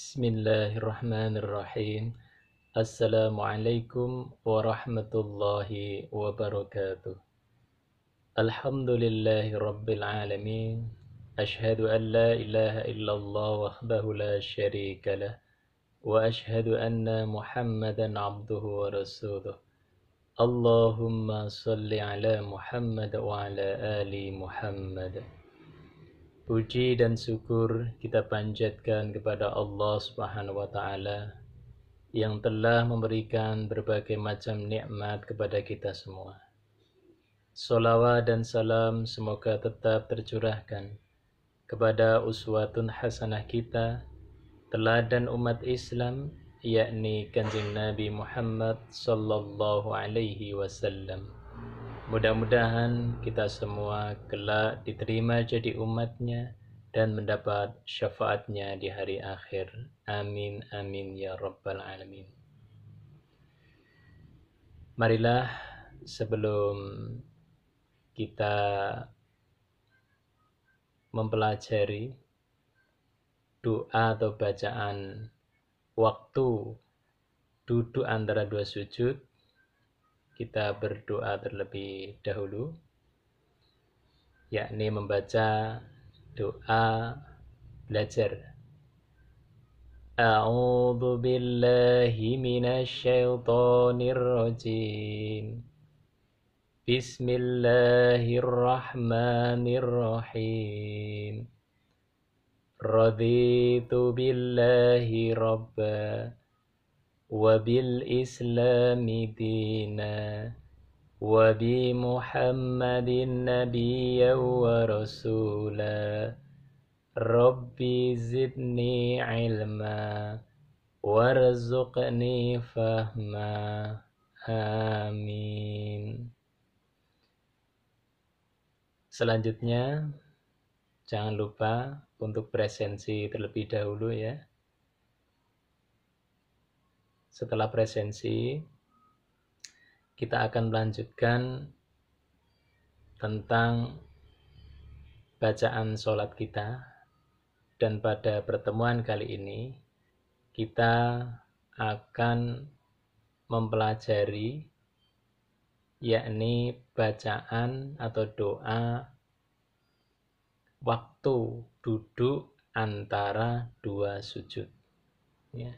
بسم الله الرحمن الرحيم السلام عليكم ورحمة الله وبركاته الحمد لله رب العالمين أشهد أن لا إله إلا الله وحده لا شريك له وأشهد أن محمدا عبده ورسوله اللهم صل على محمد وعلى آل محمد Puji dan syukur kita panjatkan kepada Allah Subhanahu wa taala yang telah memberikan berbagai macam nikmat kepada kita semua. Salawat dan salam semoga tetap tercurahkan kepada uswatun hasanah kita, teladan umat Islam, yakni Kanjeng Nabi Muhammad sallallahu alaihi wasallam. Mudah-mudahan kita semua kelak diterima jadi umatnya dan mendapat syafaatnya di hari akhir. Amin, amin, ya Rabbal Alamin. Marilah sebelum kita mempelajari doa atau bacaan waktu duduk antara dua sujud, kita berdoa terlebih dahulu yakni membaca doa belajar A'udzu billahi minasyaitonir rajim Bismillahirrahmanirrahim Raditu billahi rabbah وبالإسلام دينا وبمحمد نبيا ورسولا ربي زدني علما وارزقني فهما آمين Selanjutnya, jangan lupa untuk presensi terlebih dahulu ya setelah presensi kita akan melanjutkan tentang bacaan sholat kita dan pada pertemuan kali ini kita akan mempelajari yakni bacaan atau doa waktu duduk antara dua sujud ya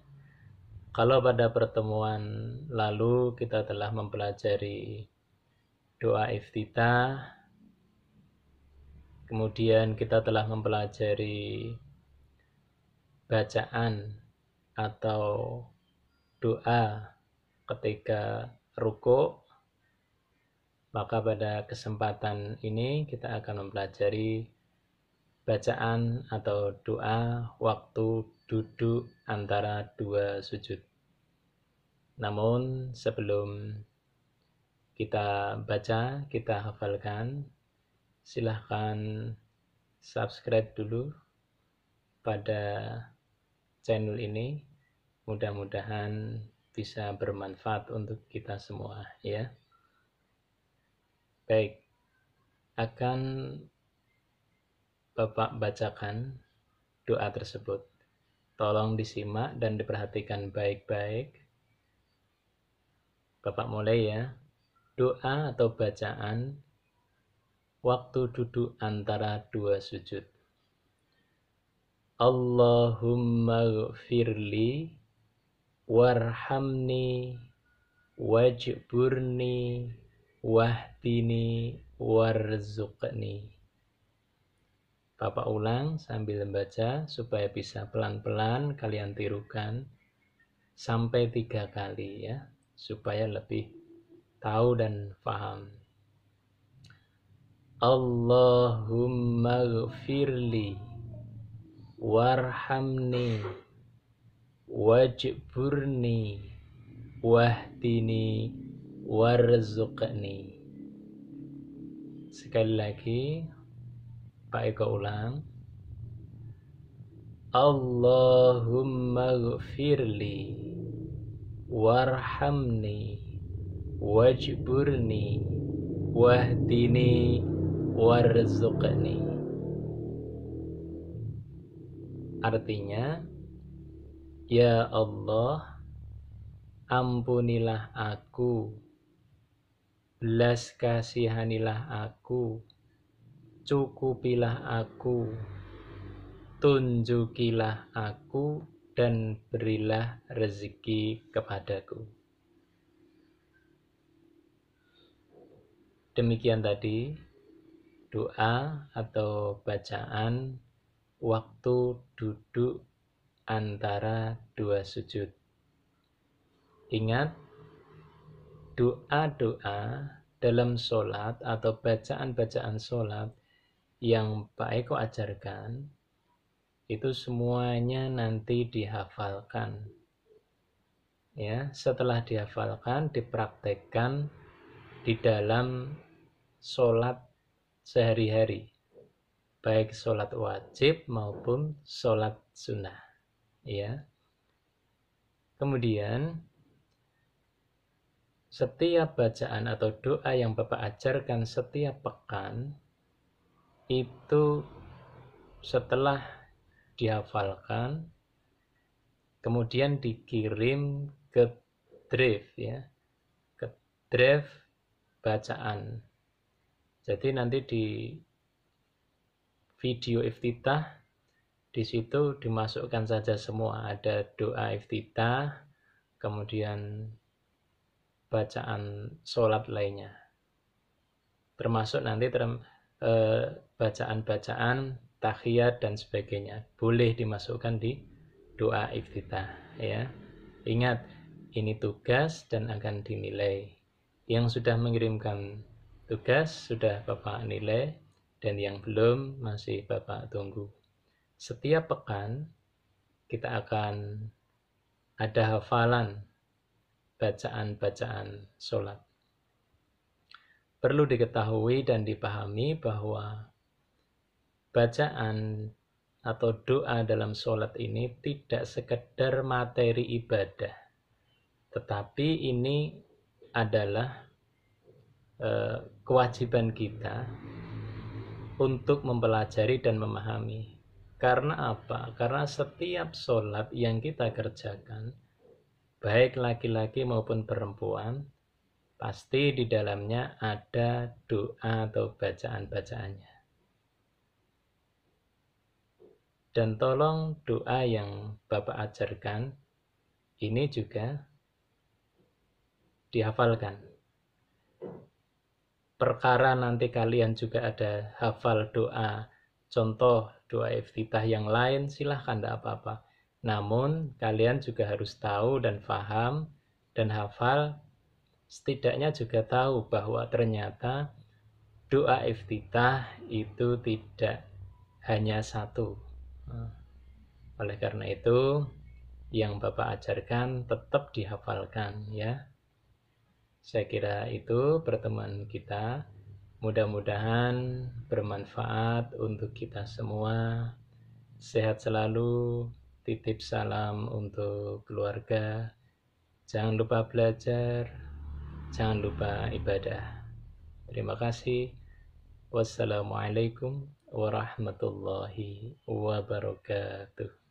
kalau pada pertemuan lalu kita telah mempelajari doa iftitah, kemudian kita telah mempelajari bacaan atau doa ketika ruko, maka pada kesempatan ini kita akan mempelajari bacaan atau doa waktu duduk antara dua sujud. Namun sebelum kita baca, kita hafalkan, silahkan subscribe dulu pada channel ini. Mudah-mudahan bisa bermanfaat untuk kita semua ya. Baik, akan Bapak bacakan doa tersebut. Tolong disimak dan diperhatikan baik-baik. Bapak mulai ya. Doa atau bacaan waktu duduk antara dua sujud. Allahumma gfirli warhamni wajburni wahdini warzuqni. Bapak ulang sambil membaca supaya bisa pelan-pelan kalian tirukan sampai tiga kali ya, supaya lebih tahu dan paham. Allahumma gfirli warhamni wajburni wahdini warzuqni sekali lagi Pak Eko ulang Allahumma gfirli warhamni wajburni wahdini warzuqni Artinya Ya Allah ampunilah aku belas kasihanilah aku cukupilah aku, tunjukilah aku, dan berilah rezeki kepadaku. Demikian tadi doa atau bacaan waktu duduk antara dua sujud. Ingat, doa-doa dalam sholat atau bacaan-bacaan sholat yang Pak Eko ajarkan itu semuanya nanti dihafalkan. Ya, setelah dihafalkan, dipraktekkan di dalam sholat sehari-hari, baik sholat wajib maupun sholat sunnah. Ya. Kemudian, setiap bacaan atau doa yang Bapak ajarkan setiap pekan itu setelah dihafalkan kemudian dikirim ke drive ya ke drive bacaan jadi nanti di video iftitah di situ dimasukkan saja semua ada doa iftitah kemudian bacaan sholat lainnya termasuk nanti term, eh, bacaan-bacaan tahiyat dan sebagainya boleh dimasukkan di doa iftitah ya ingat ini tugas dan akan dinilai yang sudah mengirimkan tugas sudah Bapak nilai dan yang belum masih Bapak tunggu setiap pekan kita akan ada hafalan bacaan-bacaan sholat perlu diketahui dan dipahami bahwa bacaan atau doa dalam sholat ini tidak sekedar materi ibadah, tetapi ini adalah eh, kewajiban kita untuk mempelajari dan memahami. Karena apa? Karena setiap sholat yang kita kerjakan, baik laki-laki maupun perempuan, pasti di dalamnya ada doa atau bacaan-bacaannya. Dan tolong doa yang Bapak ajarkan ini juga dihafalkan. Perkara nanti kalian juga ada hafal doa, contoh doa iftitah yang lain, silahkan tidak apa-apa. Namun, kalian juga harus tahu dan faham dan hafal, setidaknya juga tahu bahwa ternyata doa iftitah itu tidak hanya satu, Hmm. Oleh karena itu, yang Bapak ajarkan tetap dihafalkan ya. Saya kira itu pertemuan kita. Mudah-mudahan bermanfaat untuk kita semua. Sehat selalu. Titip salam untuk keluarga. Jangan lupa belajar. Jangan lupa ibadah. Terima kasih. Wassalamualaikum warahmatullahi wabarakatuh.